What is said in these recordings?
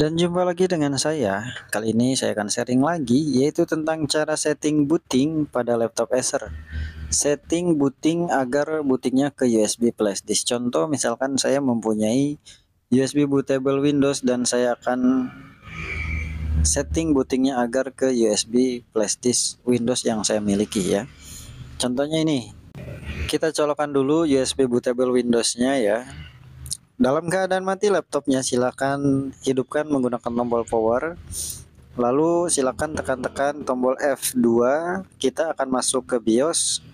Dan jumpa lagi dengan saya. Kali ini saya akan sharing lagi yaitu tentang cara setting booting pada laptop Acer. Setting booting agar bootingnya ke USB flash disk. Contoh misalkan saya mempunyai USB bootable Windows dan saya akan setting bootingnya agar ke USB flash disk Windows yang saya miliki ya. Contohnya ini. Kita colokan dulu USB bootable Windows-nya ya dalam keadaan mati laptopnya silakan hidupkan menggunakan tombol power. Lalu silakan tekan-tekan tombol F2, kita akan masuk ke BIOS.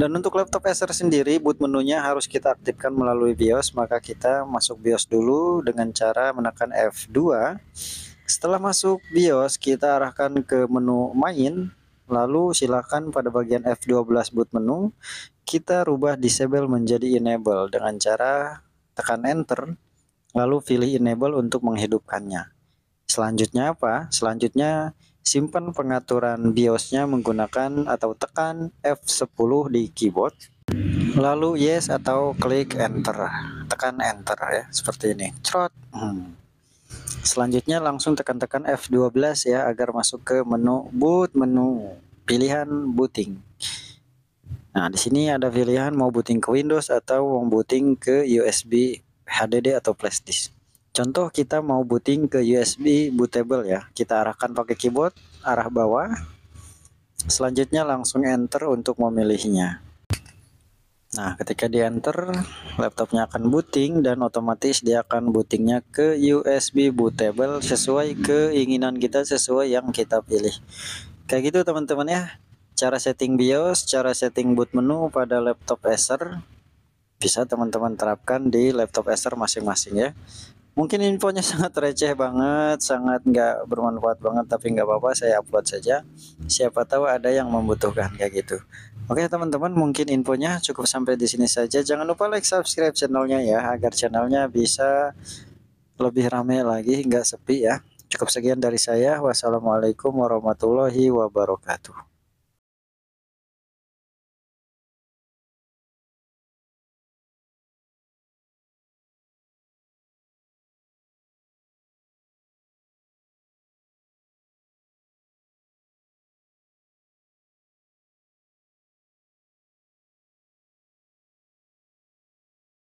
Dan untuk laptop Acer sendiri boot menunya harus kita aktifkan melalui BIOS, maka kita masuk BIOS dulu dengan cara menekan F2. Setelah masuk BIOS, kita arahkan ke menu main, lalu silakan pada bagian F12 boot menu kita rubah disable menjadi enable dengan cara tekan enter, lalu pilih enable untuk menghidupkannya. Selanjutnya apa? Selanjutnya simpan pengaturan BIOSnya menggunakan atau tekan F10 di keyboard. Lalu yes atau klik enter. Tekan enter ya, seperti ini. Trot. Hmm. Selanjutnya langsung tekan-tekan F12 ya agar masuk ke menu boot menu pilihan booting. Nah, di sini ada pilihan mau booting ke Windows atau mau booting ke USB HDD atau flash disk. Contoh kita mau booting ke USB bootable ya. Kita arahkan pakai keyboard arah bawah. Selanjutnya langsung enter untuk memilihnya. Nah, ketika di enter, laptopnya akan booting dan otomatis dia akan bootingnya ke USB bootable sesuai keinginan kita, sesuai yang kita pilih. Kayak gitu teman-teman ya cara setting BIOS, cara setting boot menu pada laptop Acer bisa teman-teman terapkan di laptop Acer masing-masing ya. Mungkin infonya sangat receh banget, sangat nggak bermanfaat banget, tapi nggak apa-apa, saya upload saja. Siapa tahu ada yang membutuhkan kayak gitu. Oke teman-teman, mungkin infonya cukup sampai di sini saja. Jangan lupa like, subscribe channelnya ya, agar channelnya bisa lebih ramai lagi, nggak sepi ya. Cukup sekian dari saya. Wassalamualaikum warahmatullahi wabarakatuh.